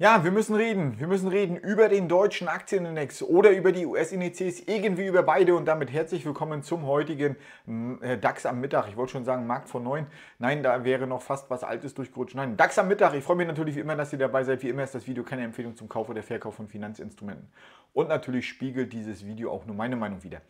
Ja, wir müssen reden. Wir müssen reden über den deutschen Aktienindex oder über die US-Indizes, irgendwie über beide. Und damit herzlich willkommen zum heutigen hm, äh, DAX am Mittag. Ich wollte schon sagen, Markt von 9. Nein, da wäre noch fast was Altes durchgerutscht. Nein, DAX am Mittag. Ich freue mich natürlich wie immer, dass ihr dabei seid. Wie immer ist das Video keine Empfehlung zum Kauf oder Verkauf von Finanzinstrumenten. Und natürlich spiegelt dieses Video auch nur meine Meinung wider.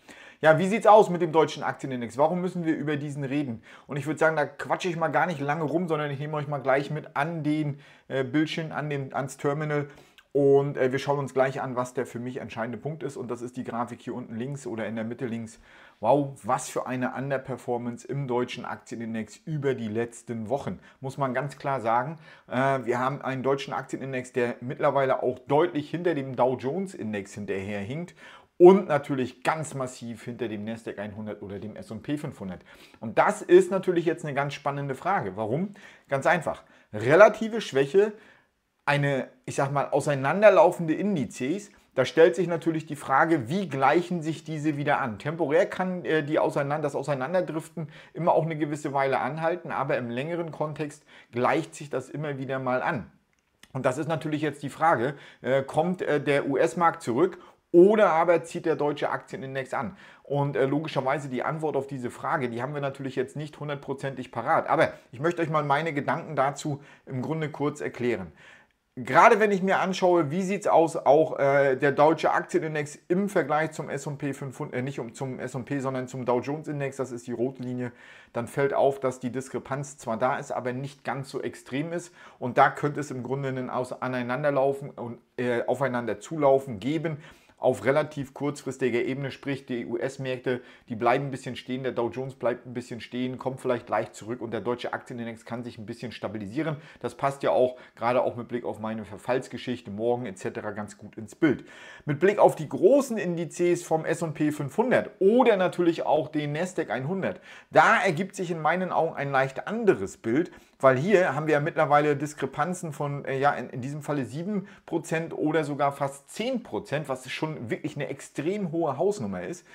Ja, wie sieht es aus mit dem deutschen Aktienindex? Warum müssen wir über diesen reden? Und ich würde sagen, da quatsche ich mal gar nicht lange rum, sondern ich nehme euch mal gleich mit an den äh, Bildschirm, an den, ans Terminal. Und äh, wir schauen uns gleich an, was der für mich entscheidende Punkt ist. Und das ist die Grafik hier unten links oder in der Mitte links. Wow, was für eine Underperformance im deutschen Aktienindex über die letzten Wochen, muss man ganz klar sagen. Äh, wir haben einen deutschen Aktienindex, der mittlerweile auch deutlich hinter dem Dow Jones Index hinterherhinkt und natürlich ganz massiv hinter dem Nasdaq 100 oder dem S&P 500. Und das ist natürlich jetzt eine ganz spannende Frage. Warum? Ganz einfach. Relative Schwäche eine, ich sag mal, auseinanderlaufende Indizes, da stellt sich natürlich die Frage, wie gleichen sich diese wieder an? Temporär kann äh, die auseinander, das Auseinanderdriften immer auch eine gewisse Weile anhalten, aber im längeren Kontext gleicht sich das immer wieder mal an. Und das ist natürlich jetzt die Frage, äh, kommt äh, der US-Markt zurück oder aber zieht der deutsche Aktienindex an? Und äh, logischerweise die Antwort auf diese Frage, die haben wir natürlich jetzt nicht hundertprozentig parat. Aber ich möchte euch mal meine Gedanken dazu im Grunde kurz erklären gerade wenn ich mir anschaue, wie sieht es aus, auch äh, der deutsche Aktienindex im Vergleich zum S&P 500, äh, nicht um, zum S&P, sondern zum Dow Jones Index, das ist die Rotlinie, dann fällt auf, dass die Diskrepanz zwar da ist, aber nicht ganz so extrem ist und da könnte es im Grunde einen Aus Aneinanderlaufen und äh, aufeinander zulaufen geben, auf relativ kurzfristiger Ebene, sprich die US-Märkte, die bleiben ein bisschen stehen, der Dow Jones bleibt ein bisschen stehen, kommt vielleicht leicht zurück und der deutsche Aktienindex kann sich ein bisschen stabilisieren. Das passt ja auch gerade auch mit Blick auf meine Verfallsgeschichte morgen etc. ganz gut ins Bild. Mit Blick auf die großen Indizes vom S&P 500 oder natürlich auch den Nasdaq 100, da ergibt sich in meinen Augen ein leicht anderes Bild. Weil hier haben wir ja mittlerweile Diskrepanzen von, äh, ja, in, in diesem Falle 7% oder sogar fast 10%, was schon wirklich eine extrem hohe Hausnummer ist.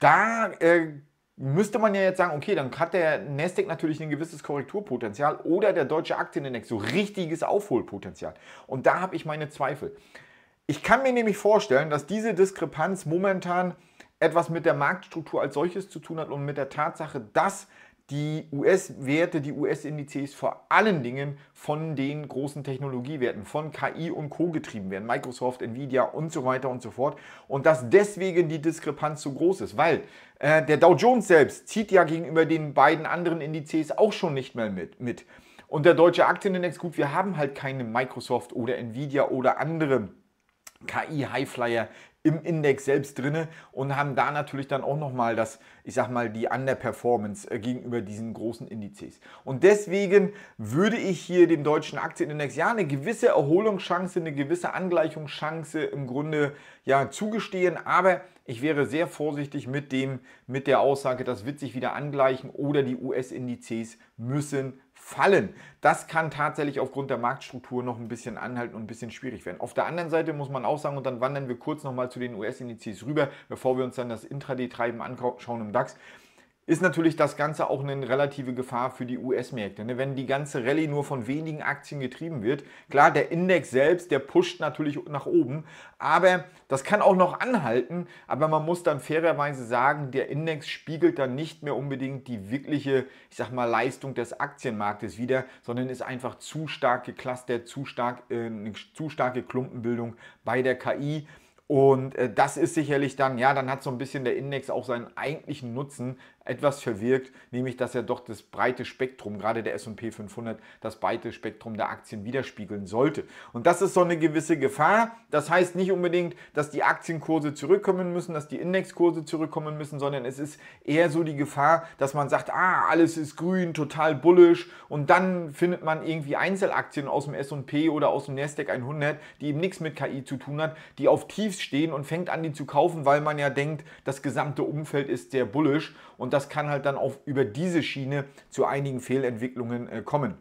Da äh, müsste man ja jetzt sagen, okay, dann hat der Nasdaq natürlich ein gewisses Korrekturpotenzial oder der deutsche Aktienindex so richtiges Aufholpotenzial. Und da habe ich meine Zweifel. Ich kann mir nämlich vorstellen, dass diese Diskrepanz momentan etwas mit der Marktstruktur als solches zu tun hat und mit der Tatsache, dass die US-Werte, die US-Indizes vor allen Dingen von den großen Technologiewerten, von KI und Co. getrieben werden, Microsoft, Nvidia und so weiter und so fort. Und dass deswegen die Diskrepanz so groß ist, weil äh, der Dow Jones selbst zieht ja gegenüber den beiden anderen Indizes auch schon nicht mehr mit. mit. Und der deutsche Aktienindex, gut, wir haben halt keine Microsoft oder Nvidia oder andere KI-Highflyer, im Index selbst drinne und haben da natürlich dann auch nochmal das, ich sag mal, die Underperformance äh, gegenüber diesen großen Indizes. Und deswegen würde ich hier dem deutschen Aktienindex ja eine gewisse Erholungschance, eine gewisse Angleichungschance im Grunde ja, zugestehen, aber ich wäre sehr vorsichtig mit, dem, mit der Aussage, das wird sich wieder angleichen oder die US-Indizes müssen fallen. Das kann tatsächlich aufgrund der Marktstruktur noch ein bisschen anhalten und ein bisschen schwierig werden. Auf der anderen Seite muss man auch sagen, und dann wandern wir kurz nochmal zu den US-Indizes rüber, bevor wir uns dann das Intraday-Treiben anschauen im DAX ist natürlich das Ganze auch eine relative Gefahr für die US-Märkte. Ne? Wenn die ganze Rallye nur von wenigen Aktien getrieben wird, klar, der Index selbst, der pusht natürlich nach oben, aber das kann auch noch anhalten, aber man muss dann fairerweise sagen, der Index spiegelt dann nicht mehr unbedingt die wirkliche, ich sag mal, Leistung des Aktienmarktes wieder, sondern ist einfach zu stark geklustert, zu stark, äh, eine zu starke Klumpenbildung bei der KI. Und äh, das ist sicherlich dann, ja, dann hat so ein bisschen der Index auch seinen eigentlichen Nutzen etwas verwirkt, nämlich dass er doch das breite Spektrum, gerade der SP 500, das breite Spektrum der Aktien widerspiegeln sollte. Und das ist so eine gewisse Gefahr. Das heißt nicht unbedingt, dass die Aktienkurse zurückkommen müssen, dass die Indexkurse zurückkommen müssen, sondern es ist eher so die Gefahr, dass man sagt, ah, alles ist grün, total bullisch und dann findet man irgendwie Einzelaktien aus dem SP oder aus dem NASDAQ 100, die eben nichts mit KI zu tun hat, die auf Tiefs stehen und fängt an, die zu kaufen, weil man ja denkt, das gesamte Umfeld ist sehr bullisch und das kann halt dann auch über diese Schiene zu einigen Fehlentwicklungen äh, kommen.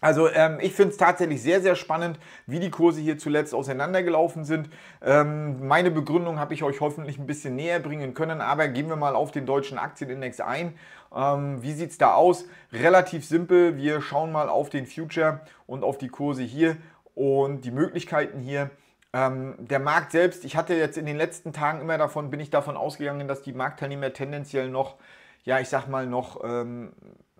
Also ähm, ich finde es tatsächlich sehr, sehr spannend, wie die Kurse hier zuletzt auseinandergelaufen sind. Ähm, meine Begründung habe ich euch hoffentlich ein bisschen näher bringen können, aber gehen wir mal auf den deutschen Aktienindex ein. Ähm, wie sieht es da aus? Relativ simpel, wir schauen mal auf den Future und auf die Kurse hier und die Möglichkeiten hier. Ähm, der Markt selbst, ich hatte jetzt in den letzten Tagen immer davon, bin ich davon ausgegangen, dass die Marktteilnehmer tendenziell noch, ja, ich sag mal, noch ähm,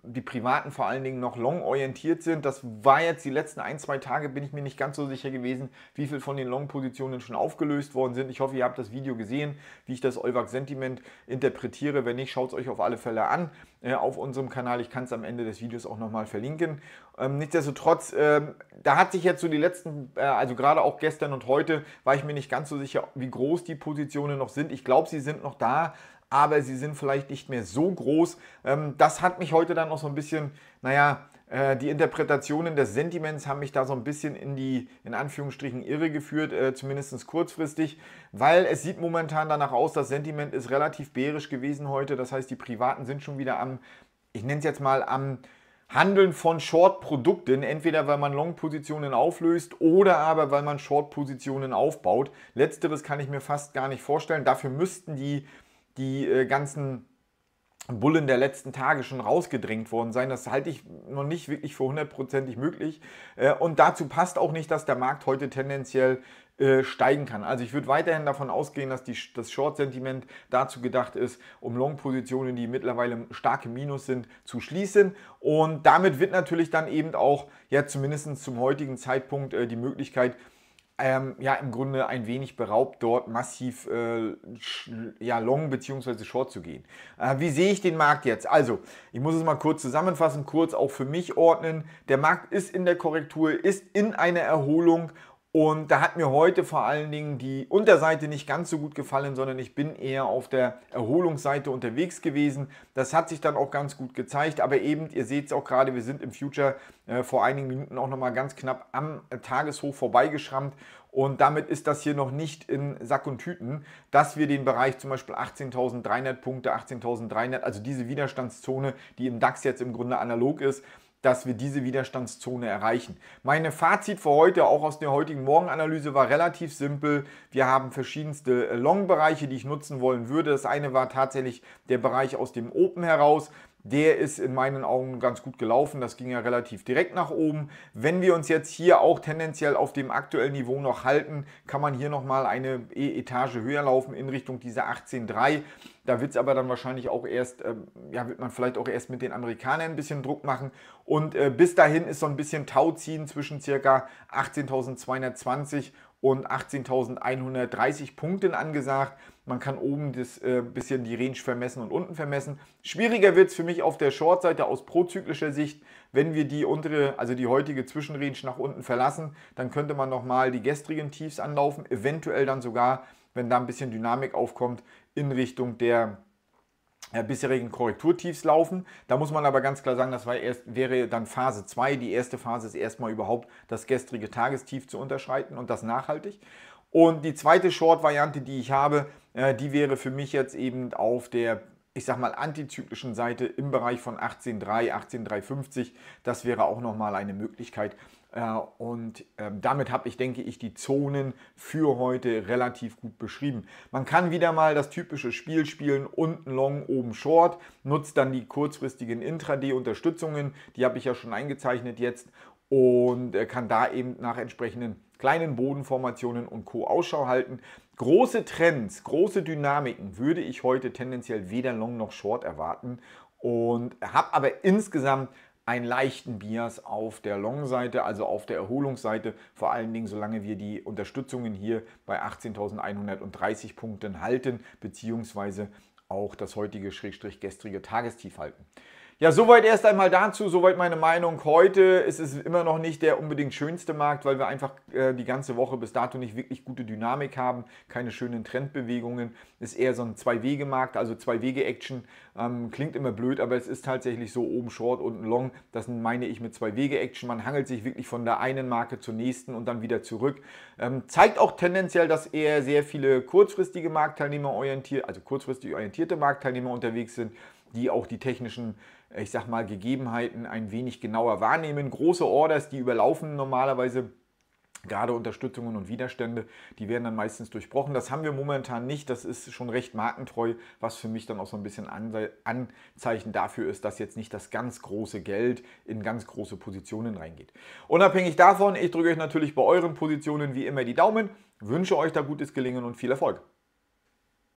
die Privaten vor allen Dingen noch long orientiert sind. Das war jetzt die letzten ein, zwei Tage, bin ich mir nicht ganz so sicher gewesen, wie viel von den Long-Positionen schon aufgelöst worden sind. Ich hoffe, ihr habt das Video gesehen, wie ich das Olvac-Sentiment interpretiere. Wenn nicht, schaut es euch auf alle Fälle an äh, auf unserem Kanal. Ich kann es am Ende des Videos auch nochmal verlinken. Ähm, nichtsdestotrotz, äh, da hat sich jetzt so die letzten, äh, also gerade auch gestern und heute, war ich mir nicht ganz so sicher, wie groß die Positionen noch sind. Ich glaube, sie sind noch da, aber sie sind vielleicht nicht mehr so groß. Ähm, das hat mich heute dann noch so ein bisschen, naja, äh, die Interpretationen des Sentiments haben mich da so ein bisschen in die, in Anführungsstrichen, irre geführt, äh, zumindest kurzfristig, weil es sieht momentan danach aus, das Sentiment ist relativ bärisch gewesen heute. Das heißt, die Privaten sind schon wieder am, ich nenne es jetzt mal, am Handeln von Short-Produkten, entweder weil man Long-Positionen auflöst oder aber weil man Short-Positionen aufbaut. Letzteres kann ich mir fast gar nicht vorstellen. Dafür müssten die die äh, ganzen Bullen der letzten Tage schon rausgedrängt worden sein. Das halte ich noch nicht wirklich für hundertprozentig möglich. Äh, und dazu passt auch nicht, dass der Markt heute tendenziell äh, steigen kann. Also ich würde weiterhin davon ausgehen, dass die, das Short-Sentiment dazu gedacht ist, um Long-Positionen, die mittlerweile starke Minus sind, zu schließen. Und damit wird natürlich dann eben auch ja zumindest zum heutigen Zeitpunkt äh, die Möglichkeit ähm, ja im Grunde ein wenig beraubt, dort massiv äh, ja, long bzw. short zu gehen. Äh, wie sehe ich den Markt jetzt? Also, ich muss es mal kurz zusammenfassen, kurz auch für mich ordnen. Der Markt ist in der Korrektur, ist in einer Erholung und da hat mir heute vor allen Dingen die Unterseite nicht ganz so gut gefallen, sondern ich bin eher auf der Erholungsseite unterwegs gewesen. Das hat sich dann auch ganz gut gezeigt. Aber eben, ihr seht es auch gerade, wir sind im Future äh, vor einigen Minuten auch nochmal ganz knapp am Tageshoch vorbeigeschrammt. Und damit ist das hier noch nicht in Sack und Tüten, dass wir den Bereich zum Beispiel 18.300 Punkte, 18.300, also diese Widerstandszone, die im DAX jetzt im Grunde analog ist, dass wir diese Widerstandszone erreichen. Meine Fazit für heute, auch aus der heutigen Morgenanalyse, war relativ simpel. Wir haben verschiedenste äh, Long-Bereiche, die ich nutzen wollen würde. Das eine war tatsächlich der Bereich aus dem Open heraus der ist in meinen Augen ganz gut gelaufen. Das ging ja relativ direkt nach oben. Wenn wir uns jetzt hier auch tendenziell auf dem aktuellen Niveau noch halten, kann man hier nochmal eine Etage höher laufen in Richtung dieser 18.3. Da wird es aber dann wahrscheinlich auch erst, äh, ja, wird man vielleicht auch erst mit den Amerikanern ein bisschen Druck machen. Und äh, bis dahin ist so ein bisschen Tauziehen zwischen circa 18.220 und 18.130 Punkten angesagt. Man kann oben ein äh, bisschen die Range vermessen und unten vermessen. Schwieriger wird es für mich auf der Short-Seite aus prozyklischer Sicht, wenn wir die untere, also die heutige Zwischenrange nach unten verlassen, dann könnte man nochmal die gestrigen Tiefs anlaufen, eventuell dann sogar, wenn da ein bisschen Dynamik aufkommt, in Richtung der äh, bisherigen Korrekturtiefs laufen. Da muss man aber ganz klar sagen, das erst, wäre dann Phase 2. Die erste Phase ist erstmal überhaupt das gestrige Tagestief zu unterschreiten und das nachhaltig. Und die zweite Short-Variante, die ich habe, äh, die wäre für mich jetzt eben auf der ich sag mal, antizyklischen Seite im Bereich von 18,3, 18,350. Das wäre auch nochmal eine Möglichkeit. Äh, und ähm, damit habe ich, denke ich, die Zonen für heute relativ gut beschrieben. Man kann wieder mal das typische Spiel spielen, unten long, oben short, nutzt dann die kurzfristigen Intraday-Unterstützungen, die habe ich ja schon eingezeichnet jetzt und kann da eben nach entsprechenden kleinen Bodenformationen und Co. Ausschau halten. Große Trends, große Dynamiken würde ich heute tendenziell weder Long noch Short erwarten und habe aber insgesamt einen leichten Bias auf der Long-Seite, also auf der Erholungsseite, vor allen Dingen solange wir die Unterstützungen hier bei 18.130 Punkten halten, beziehungsweise auch das heutige, schrägstrich gestrige Tagestief halten. Ja, soweit erst einmal dazu, soweit meine Meinung. Heute ist es immer noch nicht der unbedingt schönste Markt, weil wir einfach äh, die ganze Woche bis dato nicht wirklich gute Dynamik haben, keine schönen Trendbewegungen. Ist eher so ein Zwei-Wege-Markt, also Zwei-Wege-Action. Ähm, klingt immer blöd, aber es ist tatsächlich so oben Short, unten Long. Das meine ich mit Zwei-Wege-Action. Man hangelt sich wirklich von der einen Marke zur nächsten und dann wieder zurück. Ähm, zeigt auch tendenziell, dass eher sehr viele kurzfristige Marktteilnehmer orientiert, also kurzfristig orientierte Marktteilnehmer unterwegs sind, die auch die technischen ich sag mal, Gegebenheiten ein wenig genauer wahrnehmen. Große Orders, die überlaufen normalerweise gerade Unterstützungen und Widerstände, die werden dann meistens durchbrochen. Das haben wir momentan nicht. Das ist schon recht markentreu, was für mich dann auch so ein bisschen Anzeichen dafür ist, dass jetzt nicht das ganz große Geld in ganz große Positionen reingeht. Unabhängig davon, ich drücke euch natürlich bei euren Positionen wie immer die Daumen, wünsche euch da gutes Gelingen und viel Erfolg.